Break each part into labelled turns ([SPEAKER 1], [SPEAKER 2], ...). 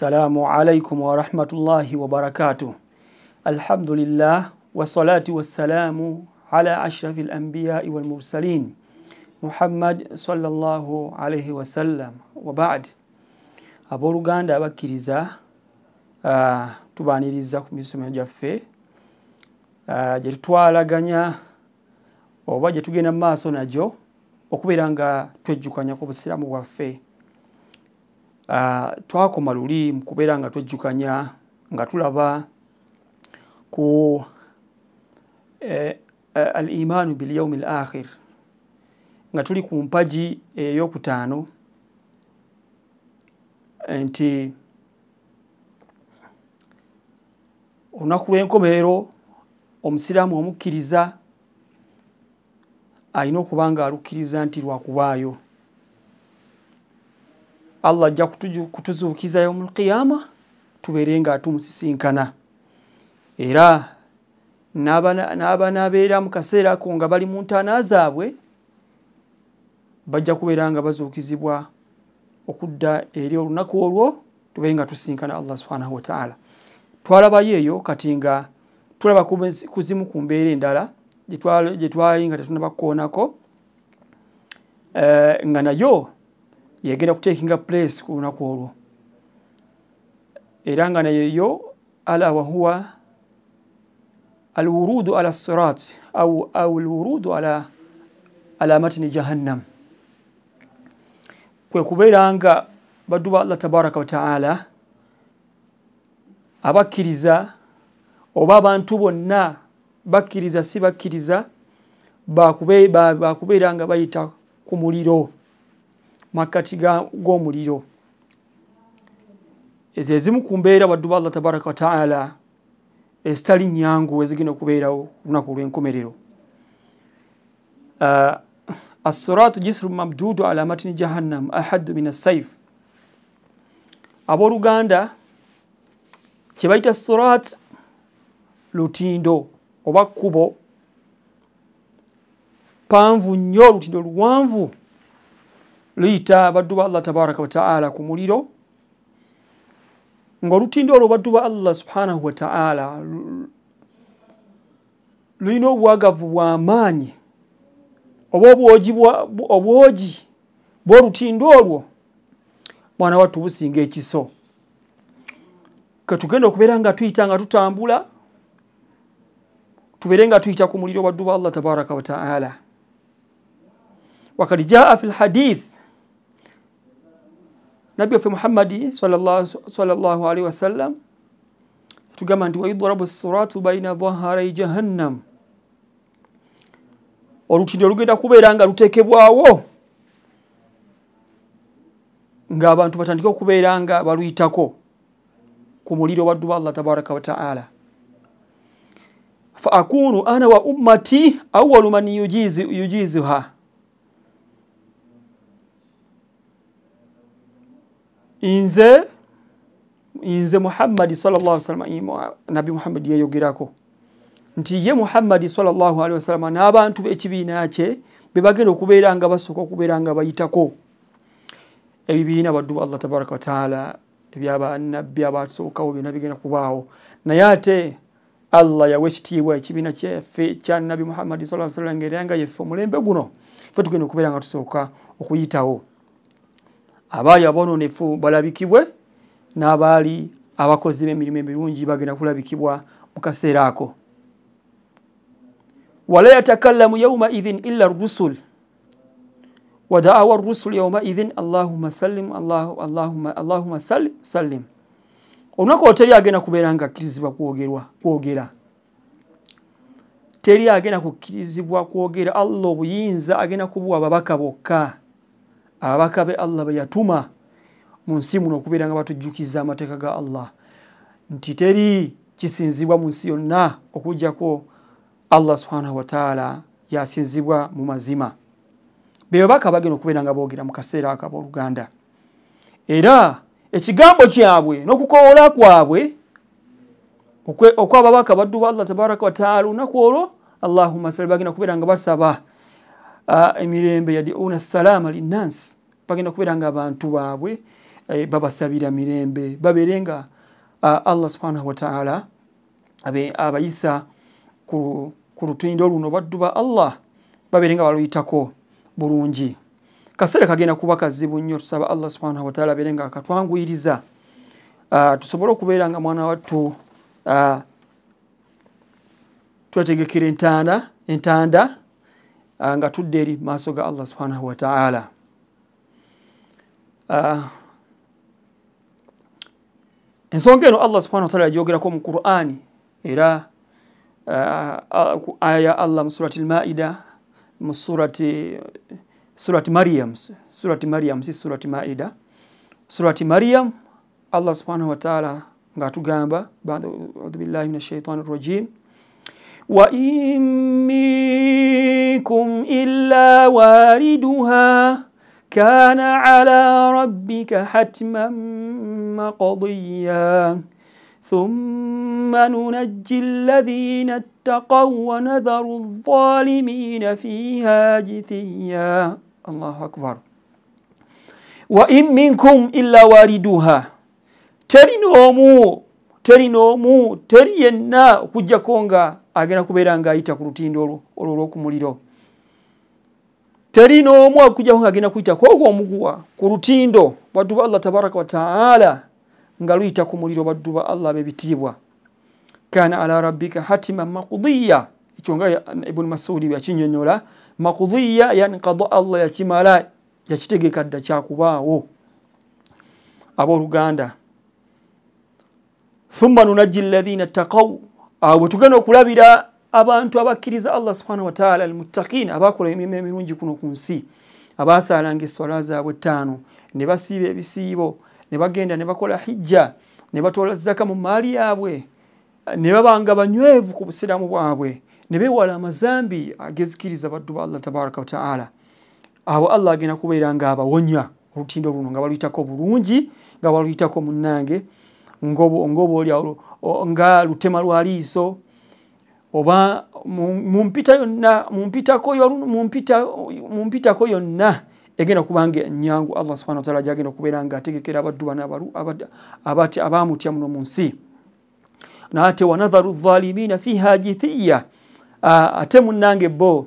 [SPEAKER 1] Assalamu alaikum wa rahmatullahi wa barakatuh. Alhamdulillah wassalatu wassalamu ala ashrafil anbiya wal mursalin Muhammad sallallahu alayhi wasallam wa ba'd. Abooluganda abakkiriza uh, ah, tubaaniriza ku misomo gyaffe uh, gye tutwalaganya oba gye tugenda mu maaso nagyo okubeera nga twejjukanya ku busiraamu bwaffe Ah, twakoma luli mu kubeera nga twejjukanya nga tulaba ku eh, eh, al imaanu bilyaumi l akhir nga tuli ku mpagi eyokutaano nti olunaku lw'enkomerero omusiraamu omukkiriza ayina okuba nga alukkiriza nti lwakubaayo allah ajja kutuzuukiza yomul qiyama tubeere nga atumusisinkana era n'abanabeera mu kaseera ako nga bali mu ntaana zaabwe bajja kubeera nga bazuukizibwa okudda eri olunaku olwo tubeere nga tusinkana allah subhanahu wataala twalabayo eyo kati nga tulaba kuzimu ku mbeera endala gyetwali nga tetunabakukoonako eh, nga nayo yagenda kutekinga place ku lunaku olwo era nga nayoyo ala wahuwa alwurudu ala sirat au alwurudu ala alamatini jahannam kwekubeera nga baddu ba allah tabaraka wataala abakkiriza oba abantu bonna bakkiriza si bakkiriza bakubeera nga bayita ku muliro makati g'omuliro ezo ezimu ku mbeera waddu ba allah tabaraka wataala ezitali nyangu ezigenda okubeerawo lunaku olw'enkomerero uh, assiratu jisru mabdudu ala matini jahannam ahaddu min assaif abooluganda kyebayita sirat lutindo oba kkubo panvu nnyo olutindo luwanvu luyita abaddu ba allah tabaraka wataala ku muliro ngaolutindo olwo baddu ba allah subhanahu wataala lulina obwagavu bwamaanyi oba obwogi bwolutindo olwo mwana wattu businga ekiso ketugenda okubeera nga tuyita nga tutambula tubeere nga tuyita ku muliro baddu ba allah tabaraka wataala wakad jaa fi lhadith nabbi waffe muhammadi salllahu alaihi wasallam tugamba nti wayudrabu siratu baina dhaharai jahannam olutindo olugenda kubeera nga lutekebwawo ngaabantu batandike okubeera nga baluyitako ku muliro waddu wa allah tabaraka wataala fa akunu ana wa ummati awalu man yujiziha yujizu nze nze muhammadi nabi muhammadi yeyogerako nti ye muhammadi sawasalama n'abantu b'ekibiina kye bebagenda okubeera nga basooka okubeera nga bayitako ebibiina baddu ba allah tabaraka wataala ebyabanabbi abasookawo byona bigenda kubaawo naye ate allah yawa ekitiibwa ekibiina kyeffe kya nabi muhammadi sa salama ngaeranga yeffe omulembe guno fe tugenda okubeera nga tusooka okuyitawo abaali abononefu balabikibwe n'abaali abakozi b'emirimu emirungi bagenda kulabikibwa mu kaseera ako wala yatakallamu yaumaidhin illa rusul wadaawa rusul yaumaidhin allahuma sallim allahuma sallim sallim olunaku olo teri agenda kubeera nga akkirizibwa kwogera teri agenda kukkirizibwa kwogera allah obuyinza agenda kubuwa babaka bokka abakabe allah be yatuma mu nsi muno okubeera nga batujjukiza amateeka ga allah nti teri kisinzibwa mu nsi yonna okujjako allah subhanahu wataala yasinzibwa mu mazima bebabaka bagenda okubeera nga boogera mu kaseera akabooluganda era ekigambo kyabwe n'okukoola kwabwe okwababaka baddu ba allah tabaraka wataala olunaku olwo allahumma sali bagenda okubeera nga basaba emirembe yadiuna salama linansi bagenda kubeera nga abantu baabwe e, babasabira mirembe babeere nga allah subhanahu wataala abayisa ku lutindo luno baddu ba allah babeere nga baluyitako bulungi kaseera kagenda kuba kazibu nnyo tusaba allah subhanahu wataala abeere nga akatwanguyiriza tusobole okubeera nga mwana wattu twetegekera entanda entanda Ah, nga tudde eri maaso ga allah subhanahu wataala ah, ensonga eno allah subhana wataala yajogerako mu qurani era ah, aya ya allah mu surati lmaida mu surati maryam surati maryam si surati maida surati maryam allah subhanahu wataala ngaatugamba bad audubillahi min ashaitani rajim wa imi واردها كان على ربك حتما مقضيا ثم ننجي الذين اتقوا ونذر الظالمين فيها جثيا الله أكبر وإن منكم إلا واردها terinomu terinomu teryenna okujja konga agenda kubeera ng'ayita ku lutindo olwo olw'okumuliro terino omu akujaho ngagenda kuyita kwogwo omuguwa ku lutindo baddu ba allah tabaraka wataala nga luyita ku muliro baddu ba allah bebitiibwa kana ala rabbika hatima makudiya ekyo nga ibuni masudi yakinyonyola makudiya yankada allah yakimala yakitegeka dda kyakubaawo abooluganda thumma nunaji lathina ttakaw awo bwetugenda okulabira abantu abakkiriza allah subhanahu wataala almuttakin abakola emirimu emirungi kuno ku nsi abasalanga eswala zaabwe ttaano ne basiiba ebisiibo ne bagenda ne bakola hijja ne batola zaka mu maali yaabwe ne babanga banywevu ku busiramu bwabwe ne beewala amazambi agezikiriza baddu ba allah tabaraka wataala abo allah agenda kubeera nga abawonya olutindo luno nga baluyitako bulungi nga baluyitako munnange ngaolutema lwaliiso oba mumpita yonna mumpitako mumpitako yonna egenda kubanga enyangu allah subhana wataala gyagenda okubeera nga ategekera abaddu banabat abamutya muno mu nsi nate wanatharu zalimiina fiha jithiya ate munange bo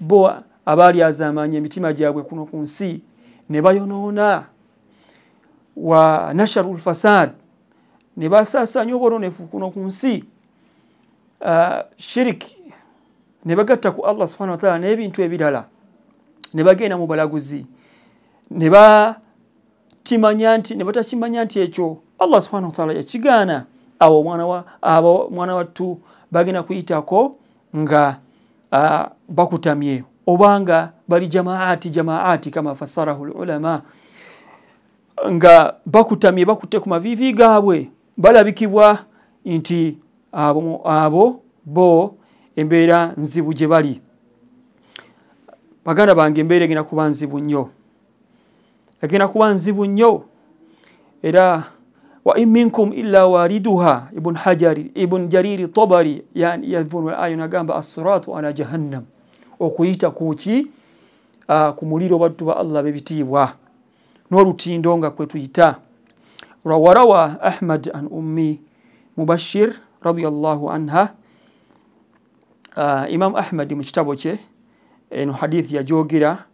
[SPEAKER 1] bo abaali azamanya emitima gyabwe kuno ku nsi ne bayonoona wa nasharu lfasad ne basasanya obwononefu kuno ku nsi shiriki ne bagatta ku allah subhana wataala n'ebintu ebirala ne bagenda mu balaguzi ne batimanya nti ne batakimanya nti ekyo allah subhana wataala yakigaana awo mwana wattu bagenda kuyitako nga bakutamye obanga bali jamaati jamaati kama fassarahu lulama nga bakutamye bakutte ku maviivi gaabwe balabikibwa nti abo bo embeera nzibu gye bali baganda bange embeera egenda kuba nzibu nnyo egenda kuba nzibu nnyo era wa in minkum illa wariduha ibun hajari ibun jariri tobari yavunulayo nagamba assiratu ala jahannam okuyita kuki ah, ku muliro baddu ba allah bebitiibwa n'olutindo nga kwetuyita warawa ahmad an ummi mubashir radiallahu anha uh, imamu ahmadi mu kitabo kye eno hadithi yajogera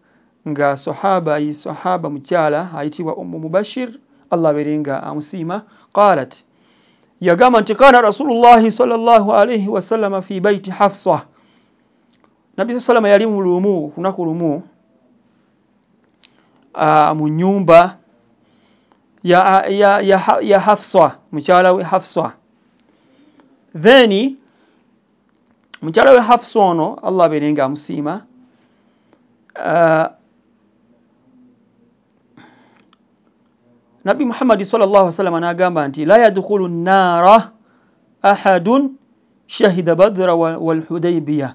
[SPEAKER 1] nga sahaba sahaba mukyala ayitibwa omumubashir allah abere nga amusiima qalat yagamba nti kana rasulullahi salllah alaihi wasalama fi baiti hafsa nabi salama yali mulumu kunaku lumu uh, mu nyumba ya, ya, ya, ya hafsa mukyala we hafsa then mukyalawe hafsa ono allah abeere nga amusiima uh, nabbi muhammadi sal llah wasallama nagamba nti la yadkhulu nnaara ahadun shahida badra walhudaybiya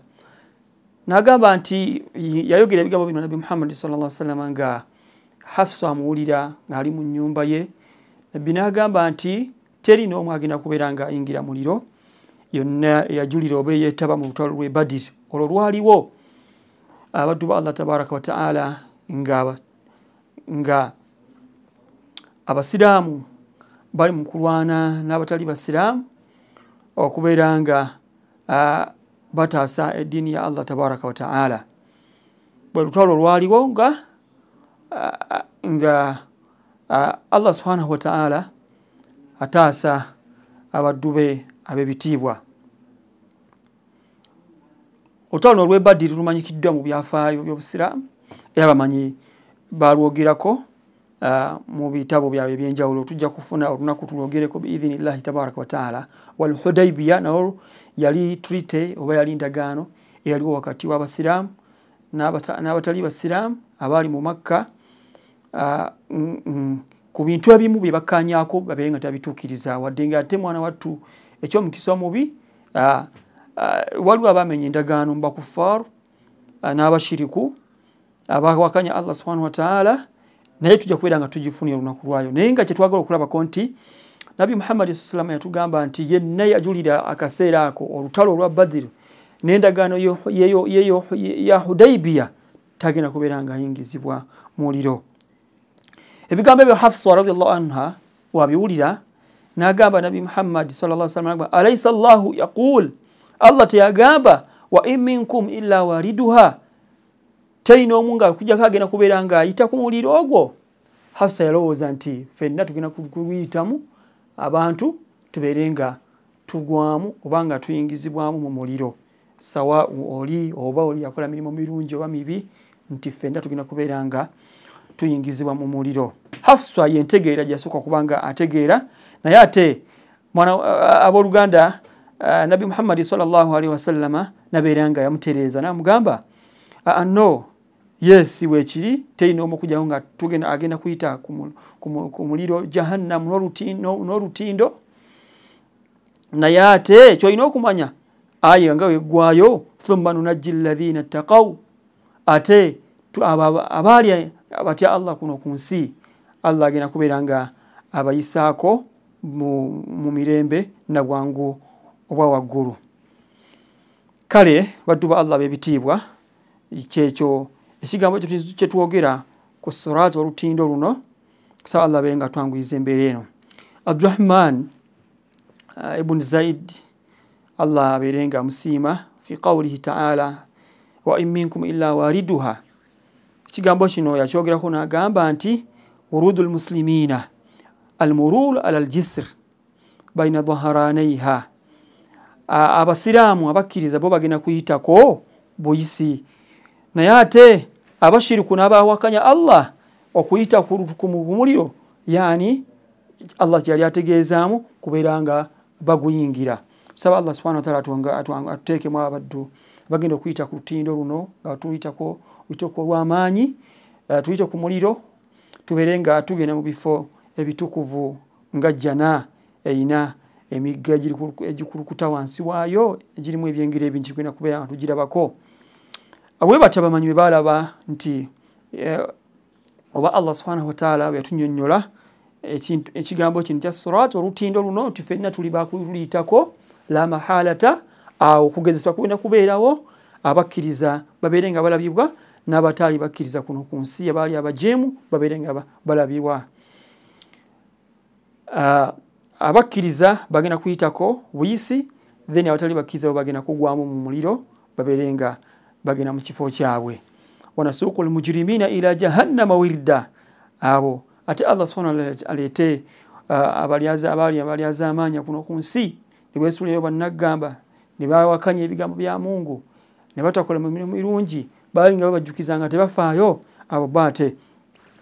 [SPEAKER 1] nagamba nti yayogera ebigambo bino nabbi muhammadi sala wasallama nga hafsa amuwulira ngaali mu nyumba ye nabbi nagamba nti teri n'omu agenda kubeera nga ayingira muliro yonna eyajulira oba eyetaba mu lutalo lwe badir olwo lwaliwo abaddu ba allah tabaraka wataala nga abasiraamu bali mu kulwana n'abatali basiraamu okubeera nga bataasa eddiini ya allah tabaraka wataala bwe lutalo lwaliwo nga nga allah subhanahu wataala ataasa abaddu be ab'ebitiibwa olutalo noolwebadiri lumanyikiddwa mu byafaayo byobusiraamu era bamanyi balwogerako mu bitabo byabwe ebyenjawulo tujja kufuna olunaku tulwogereko biidhinillahi tabaraka wataala wal hudaibiya nao yali trite oba yali ndagaano eyaliwo wakati w'abasiraamu n'abatali basiraamu abaali mu makka mm, mm, ku bintu ebimu bye bakkanyaako babeye nga tabituukiriza wadde nga ate mwana wattu ekyomukisa omubi uh, uh, waliwo abamenya endagaano mubakufaru uh, n'abashiriku abawakanya allah subhanahu wataala naye tujja kubeera nga tugifunire olunaku lwayo naye nga kyetwagala okulabako nti nabi muhammadi saa salama yatugamba nti yenna yajulira akaseera ako olutalo olwa badiri n'endagaano ya hudaibiya tagenda kubeera nga ayingizibwa muliro ebigambo ebyo hafsa radiallahu anha wabiwulira nagamba nabi muhammadi salaaa alaisa llahu yaqul allah teyagamba wa in minkum illa wariduha terina omu nga kujako agenda kubeera ngaayita ku muliro ogwo hafsa yalowooza nti fenna tugenda kuyitamu abantu tubeere nga tugwamu oba nga tuyingizibwamu mu muliro sawa oli oba oli yakola mirimu mirungi oba mibi nti fenna tugenda kubeera nga tuyingizibwa mu muliro hafsa yentegeera gyeyasooka kubanga ategeera naye ate uh, uh, aboluganda uh, nabi muhammadi salllahalihi wasallama naberanga yamutereza namugamba ano ah, ah, yes wekiri teina omukujao nga agenda kuyita kumuliro jahannamu n'olutindo naye ate kyolina okumanya aye nga weggwayo thumma nunaji lathina ttakau ate abaali abatya allah kuno ku nsi allah agenda kubeera nga abayisaako mu mirembe nagwangu obwa waggulu kale baddu ba allah beebitiibwa kyekyo ekigambo kyetwogera ku soraati olutindo luno kusaba allah be nga twanguyiza embeera eno abdurahman eh, ibuni zaid allah abeere nga amusiima fi qawlihi taala wa in minkum illa wariduha ekigambo kino yakyogerako nagamba nti wurudu lmuslimiina almurul ala aljisir baina dhaharanaiha abasiraamu abakkiriza bo bagenda kuyitako buyisi naye ate abashiriku nabawakanya allah okuyita kumuliro yani allah kyeyali ategezaamu kubeera nga baguyingira saba allah subhana wataala atuteekemu abaddu bagenda okuyita ku lutindo luno nga tuyitako yitako olwamaanyi eh, tuyite ku muliro tubeere nga tugenda mu bifo ebitukuvu nga jjana eyina emigga egikulukuta wansi waayo egirimu ebyengeri ebintu gena kubeera nga tugirabako awebata bamanyi webaalaba nti eh, oba allah subhanahu wataala weyatunyonyola ekigambo kino kya sirat olutindo luno nti fenna tuli bakuluyitako la mahalata awo okugezesa kugenda kubeerawo abakkiriza babeere nga balabibwa n'abataali bakkiriza kuno ku nsi abaali abajeemu babeere nga balabibwa ba, ba, ba, ba, ba, ba, ba, ba, ba, uh, abakkiriza bagenda kuyitako buyisi then abatali bakkiriza bo bagenda kugwamu mu muliro babere nga bagenda mu kifo kyabwe wanasuku lmujirimina ila jahannama wirda abo ate allah subhanaaleete uh, abalyaza amaanya kuno ku nsi nibesulayo bannaggamba nibawakanya ebigambo bya mungu nibatakola mirungi balinga babajjukizanga tebafaayo abo bate ba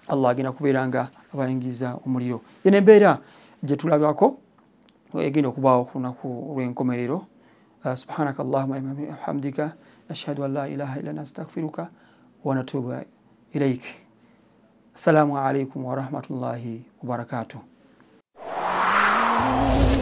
[SPEAKER 1] allah agenda kubeera nga abayingiza omuliro yene mbeera gye tulabako egenda okubaawo ku lunaku olw'enkomerero uh, subhanaka allahuma hamdika ashhadu an la ilaha illa wa wanatuba ilaik assalamu alaikum warahmatullahi wabarakatuh